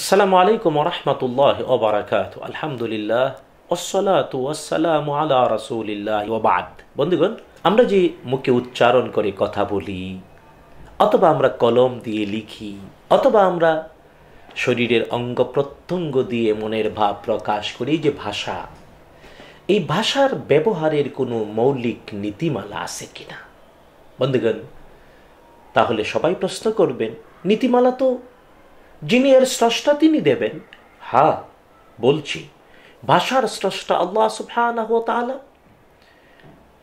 আসসালামু আলাইকুম রহমতুল্লাহ ওবরাকাত আলহামদুলিল্লাহ ওসলাত ওয়াসালাম আলা রসুলিল্লাহ ওবাদ বন্ধুগণ আমরা যে মুখে উচ্চারণ করে কথা বলি অথবা আমরা কলম দিয়ে লিখি অথবা আমরা শরীরের অঙ্গ প্রত্যঙ্গ দিয়ে মনের ভাব প্রকাশ করি যে ভাষা এই ভাষার ব্যবহারের কোনো মৌলিক নীতিমালা আছে কিনা বন্ধুগণ তাহলে সবাই প্রশ্ন করবেন নীতিমালা তো যিনি এর স্রষ্টা তিনি দেবেন হা বলছি ভাষার স্রষ্টা আল্লাহ সুবহানাহু তাআলা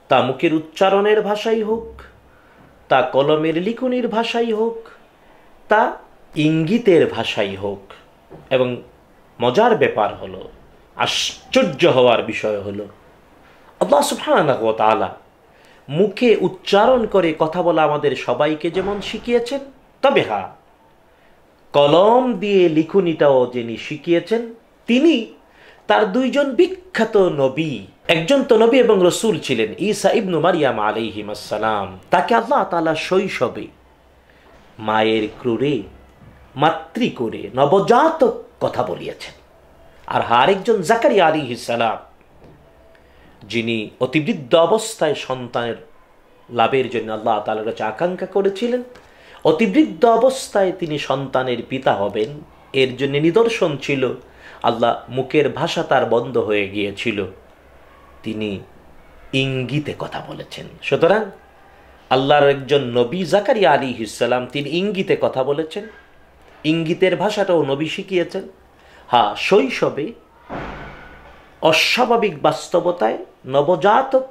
তা মুখের উচ্চারণের ভাষাই হোক তা কলমের লিখনির ভাষাই হোক তা ইঙ্গিতের ভাষাই হোক এবং মজার ব্যাপার হলো আশ্চর্য হওয়ার বিষয় হলো আল্লাহ সুফানাহ তাআলা মুখে উচ্চারণ করে কথা বলা আমাদের সবাইকে যেমন শিখিয়েছেন তবে হ্যাঁ কলম দিয়ে লিখুনিটাও যিনি শিখিয়েছেন তিনি তার দুইজন বিখ্যাত নবী একজন তো নবী এবং রসুল ছিলেন ইসা ইবনু মারিয়াম আলিহিমাসালাম তাকে আল্লাহ তালা শৈশবে মায়ের ক্রুরে মাতৃ করে নবজাতক কথা বলিয়েছেন আর আরেকজন জাকারি আলী হিসালাম যিনি অতিবৃদ্ধ অবস্থায় সন্তানের লাভের জন্য আল্লাহ তালার কাছে আকাঙ্ক্ষা করেছিলেন অতিবৃদ্ধ অবস্থায় তিনি সন্তানের পিতা হবেন এর জন্য নিদর্শন ছিল আল্লাহ মুখের ভাষা তার বন্ধ হয়ে গিয়েছিল তিনি ইঙ্গিতে কথা বলেছেন সুতরাং আল্লাহর একজন নবী জাকারিয়া আলী ইসালাম তিনি ইঙ্গিতে কথা বলেছেন ইঙ্গিতের ভাষাটাও নবী শিখিয়েছেন হ্যাঁ শৈশবে অস্বাভাবিক বাস্তবতায় নবজাতক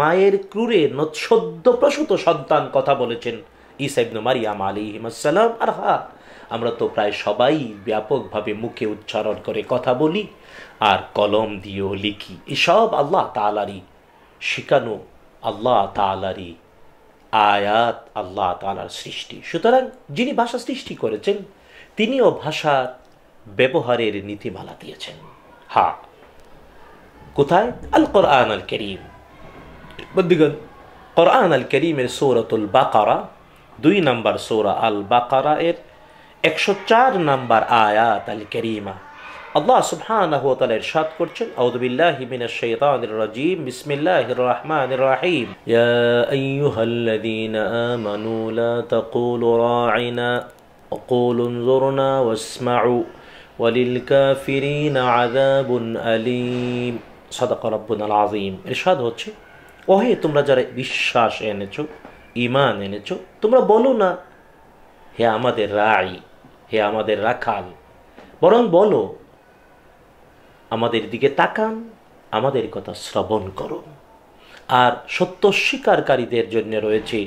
মায়ের ক্রুরে সদ্য প্রসূত সন্তান কথা বলেছেন ইসাইবনু মারিয়াম আলী হিমাসালাম আর হা আমরা তো প্রায় সবাই ব্যাপকভাবে মুখে উচ্চারণ করে কথা বলি আর কলম দিয়েও লিখি এসব আল্লাহ তালারই শিখানো আল্লাহ তালারই আয়াত আল্লাহ তালার সৃষ্টি সুতরাং যিনি ভাষা সৃষ্টি করেছেন তিনিও ভাষার ব্যবহারের নীতিমালা দিয়েছেন হা কোথায় আল কোরআন আল করিম বুদ্ধিগণ কোরআন আল করিমের সৌরতুল বাকারা দুই নাম্বার সৌরা আল বাকারা এর একশো চার নাম্বার আয়াত আল করিমা আল্লাহ সুবহানাহু ওয়া তাআলা ইরশাদ করছেন আউযু বিল্লাহি মিনাশ শাইতানির রাজীম বিসমিল্লাহির রাহমানির রাহিম ইয়া আইয়ুহাল্লাযীনা আমানু লা তাকুলু রা'ina وقولوا انظرنا واسمعوا وللكافرين عذاب أليم صدق ربنا العظيم إرشاد হচ্ছে ওহে তোমরা যারা বিশ্বাস এনেছো ইমান এনেছ তোমরা বলো না হে আমাদের রায় হে আমাদের রাখাল বরং বলো আমাদের দিকে তাকান আমাদের কথা শ্রবণ করো আর সত্য স্বীকারকারীদের জন্য রয়েছে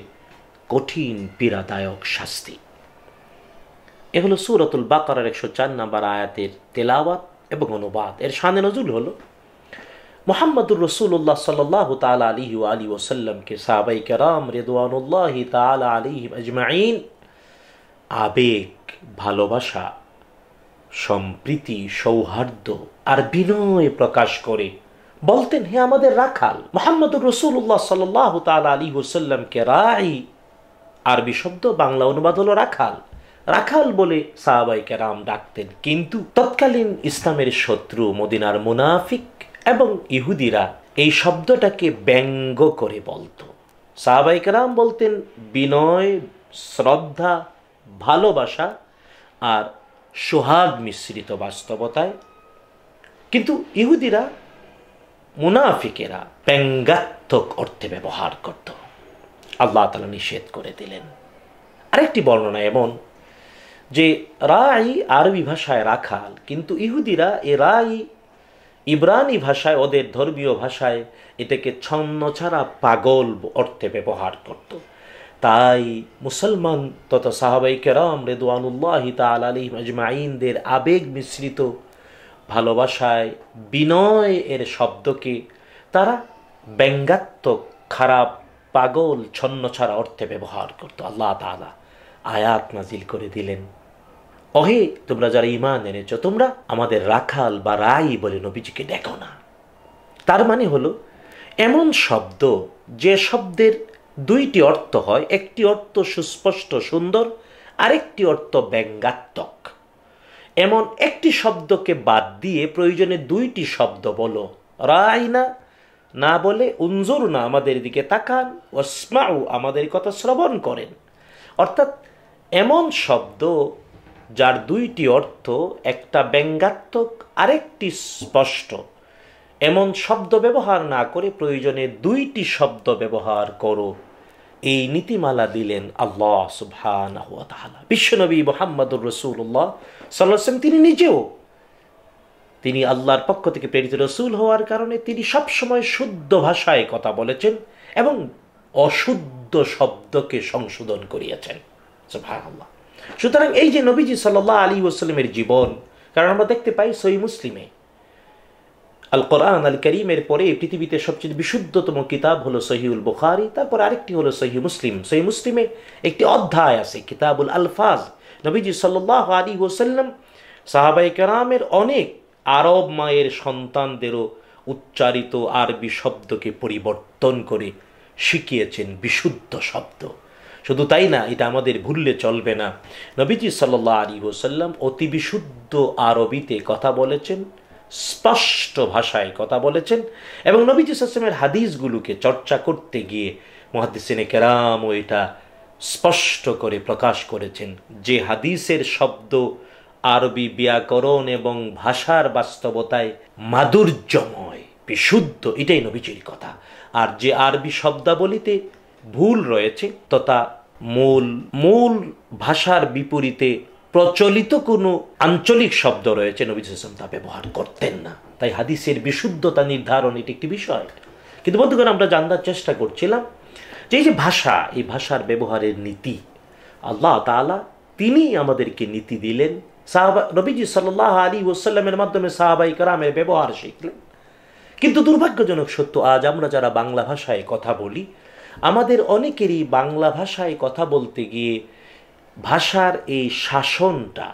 কঠিন পীড়াদায়ক শাস্তি এ হলো সুরতুল বাকার একশো চার নাম্বার আয়াতের তেলাওয়াত এবং অনুবাদ এর সানে নজুল হলো মোহাম্মদুর রসুল্লাহ সাল্লাহ তাল আলী আলী ওসাল্লামকে সাহাবাই কারাম রেদওয়ানুল্লাহ তাল আলী আজমাইন আবেগ ভালোবাসা সম্প্রীতি সৌহার্দ্য আর বিনয় প্রকাশ করে বলতেন হে আমাদের রাখাল মোহাম্মদুর রসুল্লাহ সাল্লাহ তালা আলী ওসাল্লামকে রাই আরবি শব্দ বাংলা অনুবাদ হলো রাখাল রাখাল বলে সাহাবাইকে রাম ডাকতেন কিন্তু তৎকালীন ইসলামের শত্রু মদিনার মুনাফিক এবং ইহুদিরা এই শব্দটাকে ব্যঙ্গ করে বলতো সাহাবাইকেরাম বলতেন বিনয় শ্রদ্ধা ভালোবাসা আর সোহাগ মিশ্রিত বাস্তবতায় কিন্তু ইহুদিরা মুনাফিকেরা ব্যঙ্গাত্মক অর্থে ব্যবহার করত আল্লাহ তালা নিষেধ করে দিলেন আরেকটি বর্ণনা এমন যে রাই আরবি ভাষায় রাখাল কিন্তু ইহুদিরা এ রাই ইব্রানি ভাষায় ওদের ধর্মীয় ভাষায় এটাকে ছন্ন ছাড়া পাগল অর্থে ব্যবহার করত তাই মুসলমান তথা সাহাবাই কেরাম রেদওয়ানুল্লাহি তাল আলী মজমাইনদের আবেগ মিশ্রিত ভালোবাসায় বিনয় এর শব্দকে তারা ব্যঙ্গাত্মক খারাপ পাগল ছন্ন ছাড়া অর্থে ব্যবহার করত আল্লাহ তালা আয়াত নাজিল করে দিলেন অহে তোমরা যারা ইমান এনেছ তোমরা আমাদের রাখাল বা রাই বলে নবীজিকে দেখো না তার মানে হলো এমন শব্দ যে শব্দের দুইটি অর্থ হয় একটি অর্থ সুস্পষ্ট সুন্দর আরেকটি অর্থ ব্যঙ্গাত্মক এমন একটি শব্দকে বাদ দিয়ে প্রয়োজনে দুইটি শব্দ বলো রাই না না বলে উঞ্জুর না আমাদের দিকে তাকান ওসমাউ আমাদের কথা শ্রবণ করেন অর্থাৎ এমন শব্দ যার দুইটি অর্থ একটা ব্যঙ্গাত্মক আরেকটি স্পষ্ট এমন শব্দ ব্যবহার না করে প্রয়োজনে দুইটি শব্দ ব্যবহার করো এই নীতিমালা দিলেন আল্লাহ সুবহান বিশ্বনবী মোহাম্মদুর রসুল্লাহ সাল্লাম তিনি নিজেও তিনি আল্লাহর পক্ষ থেকে প্রেরিত রসুল হওয়ার কারণে তিনি সবসময় শুদ্ধ ভাষায় কথা বলেছেন এবং অশুদ্ধ শব্দকে সংশোধন করিয়াছেন সুবহান আল্লাহ সুতরাং এই যে নবীজি সাল আলী ওসাল্লামের জীবন কারণ আমরা দেখতে পাই সই মুসলিমে আল কোরআন আল করিমের পরে পৃথিবীতে সবচেয়ে বিশুদ্ধতম কিতাব হলো সহিউল বুখারি তারপর আরেকটি হলো সহি মুসলিম সহি মুসলিমে একটি অধ্যায় আছে কিতাবুল আলফাজ নবীজি সাল্লাহ আলী ওসাল্লাম সাহাবাই কারামের অনেক আরব মায়ের সন্তানদেরও উচ্চারিত আরবি শব্দকে পরিবর্তন করে শিখিয়েছেন বিশুদ্ধ শব্দ শুধু তাই না এটা আমাদের ভুললে চলবে না নবীজি সাল্লাহ আলী ওসাল্লাম অতি বিশুদ্ধ আরবিতে কথা বলেছেন স্পষ্ট ভাষায় কথা বলেছেন এবং নবীজি সাল্লামের হাদিসগুলোকে চর্চা করতে গিয়ে মহাদিসিনে কেরামও এটা স্পষ্ট করে প্রকাশ করেছেন যে হাদিসের শব্দ আরবি ব্যাকরণ এবং ভাষার বাস্তবতায় মাধুর্যময় বিশুদ্ধ এটাই নবীজির কথা আর যে আরবি শব্দাবলিতে ভুল রয়েছে তথা মূল মূল ভাষার বিপরীতে প্রচলিত কোনো আঞ্চলিক শব্দ রয়েছে নবী ইসলাম তা ব্যবহার করতেন না তাই হাদিসের বিশুদ্ধতা নির্ধারণ এটি একটি বিষয় কিন্তু বন্ধুগণ আমরা জানার চেষ্টা করছিলাম যে যে ভাষা এই ভাষার ব্যবহারের নীতি আল্লাহ তালা তিনি আমাদেরকে নীতি দিলেন সাহাবা নবীজি সাল্লাহ আলী ওসাল্লামের মাধ্যমে সাহাবাই কারামের ব্যবহার শিখলেন কিন্তু দুর্ভাগ্যজনক সত্য আজ আমরা যারা বাংলা ভাষায় কথা বলি আমাদের অনেকেরই বাংলা ভাষায় কথা বলতে গিয়ে ভাষার এই শাসনটা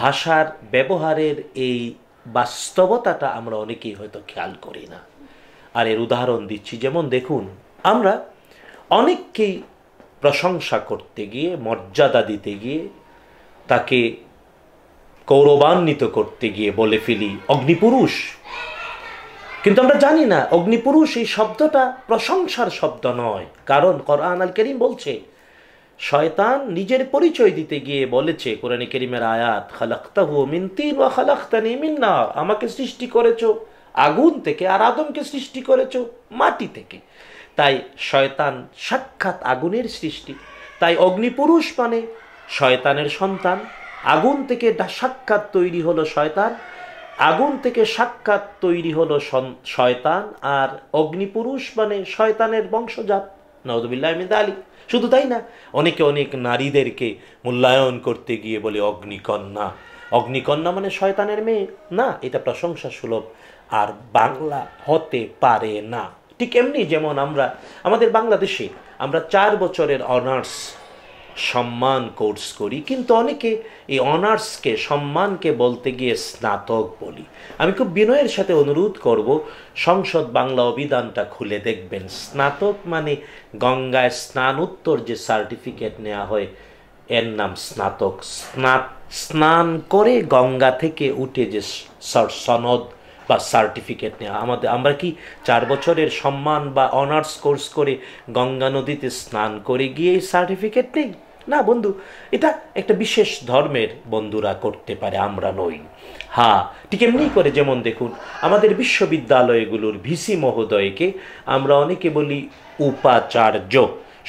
ভাষার ব্যবহারের এই বাস্তবতাটা আমরা অনেকেই হয়তো খেয়াল করি না আর এর উদাহরণ দিচ্ছি যেমন দেখুন আমরা অনেককেই প্রশংসা করতে গিয়ে মর্যাদা দিতে গিয়ে তাকে গৌরবান্বিত করতে গিয়ে বলে ফেলি অগ্নিপুরুষ কিন্তু আমরা জানি না অগ্নিপুরুষ এই শব্দটা প্রশংসার শব্দ নয় কারণ কোরআন আল করিম বলছে শয়তান নিজের পরিচয় দিতে গিয়ে বলেছে কোরআন করিমের আয়াত খালাক্তাহু মিন তিন ওয়া খালাক্তানি না আমাকে সৃষ্টি করেছ আগুন থেকে আর আদমকে সৃষ্টি করেছ মাটি থেকে তাই শয়তান সাক্ষাৎ আগুনের সৃষ্টি তাই অগ্নিপুরুষ মানে শয়তানের সন্তান আগুন থেকে সাক্ষাৎ তৈরি হলো শয়তান আগুন থেকে সাক্ষাৎ তৈরি হলো শয়তান আর অগ্নিপুরুষ মানে শয়তানের বংশজাত নওয়াজবিল্লাহ আহমেদ আলী শুধু তাই না অনেকে অনেক নারীদেরকে মূল্যায়ন করতে গিয়ে বলে অগ্নিকন্যা অগ্নিকন্যা মানে শয়তানের মেয়ে না এটা প্রশংসা সুলভ আর বাংলা হতে পারে না ঠিক এমনি যেমন আমরা আমাদের বাংলাদেশে আমরা চার বছরের অনার্স সম্মান কোর্স করি কিন্তু অনেকে এই অনার্সকে সম্মানকে বলতে গিয়ে স্নাতক বলি আমি খুব বিনয়ের সাথে অনুরোধ করব সংসদ বাংলা অভিধানটা খুলে দেখবেন স্নাতক মানে গঙ্গায় স্নানোত্তর যে সার্টিফিকেট নেওয়া হয় এর নাম স্নাতক স্নাত স্নান করে গঙ্গা থেকে উঠে যে সনদ বা সার্টিফিকেট নেওয়া আমাদের আমরা কি চার বছরের সম্মান বা অনার্স কোর্স করে গঙ্গা নদীতে স্নান করে গিয়ে এই সার্টিফিকেট নেই না বন্ধু এটা একটা বিশেষ ধর্মের বন্ধুরা করতে পারে আমরা নই হ্যাঁ ঠিক এমনি করে যেমন দেখুন আমাদের বিশ্ববিদ্যালয়গুলোর ভিসি মহোদয়কে আমরা অনেকে বলি উপাচার্য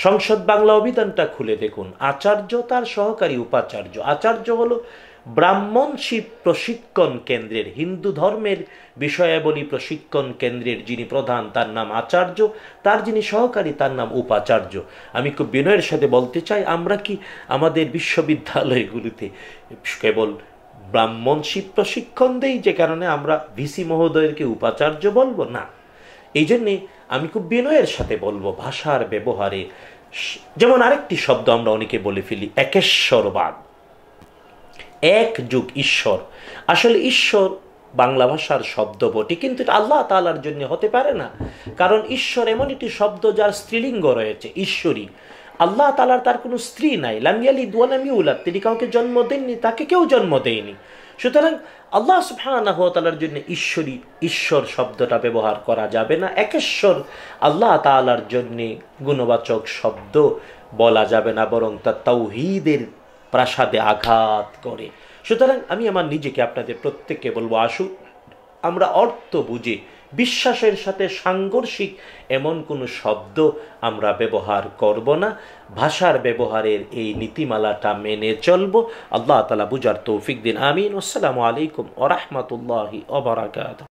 সংসদ বাংলা অভিধানটা খুলে দেখুন আচার্য তার সহকারী উপাচার্য আচার্য হলো ব্রাহ্মণ শিব প্রশিক্ষণ কেন্দ্রের হিন্দু ধর্মের বিষয়াবলী প্রশিক্ষণ কেন্দ্রের যিনি প্রধান তার নাম আচার্য তার যিনি সহকারী তার নাম উপাচার্য আমি খুব বিনয়ের সাথে বলতে চাই আমরা কি আমাদের বিশ্ববিদ্যালয়গুলিতে কেবল ব্রাহ্মণ শিব প্রশিক্ষণ দেই যে কারণে আমরা ভিসি মহোদয়কে উপাচার্য বলবো না এই জন্যে আমি খুব বিনয়ের সাথে বলবো ভাষার ব্যবহারে যেমন আরেকটি শব্দ আমরা অনেকে বলে ফেলি একেশ্বরবাদ এক যুগ ঈশ্বর আসলে ঈশ্বর বাংলা ভাষার শব্দ বটি কিন্তু এটা আল্লাহ তালার জন্য হতে পারে না কারণ ঈশ্বর এমন একটি শব্দ যার স্ত্রীলিঙ্গ রয়েছে ঈশ্বরী আল্লাহ তালার তার কোনো স্ত্রী নাই লামিয়ালি দুয়ালামি উলাদ তিনি কাউকে জন্ম দেননি তাকে কেউ জন্ম দেয়নি সুতরাং আল্লাহ সুফানাহ তালার জন্য ঈশ্বরী ঈশ্বর শব্দটা ব্যবহার করা যাবে না একেশ্বর আল্লাহ তালার জন্যে গুণবাচক শব্দ বলা যাবে না বরং তা তৌহিদের প্রাসাদে আঘাত করে সুতরাং আমি আমার নিজেকে আপনাদের প্রত্যেককে বলবো আসুক আমরা অর্থ বুঝে বিশ্বাসের সাথে সাংঘর্ষিক এমন কোনো শব্দ আমরা ব্যবহার করব না ভাষার ব্যবহারের এই নীতিমালাটা মেনে চলব আল্লাহ তালা বুঝার তৌফিক দিন আমিন আসসালামু আলাইকুম ওরহমতুল্লাহি অবরাকাত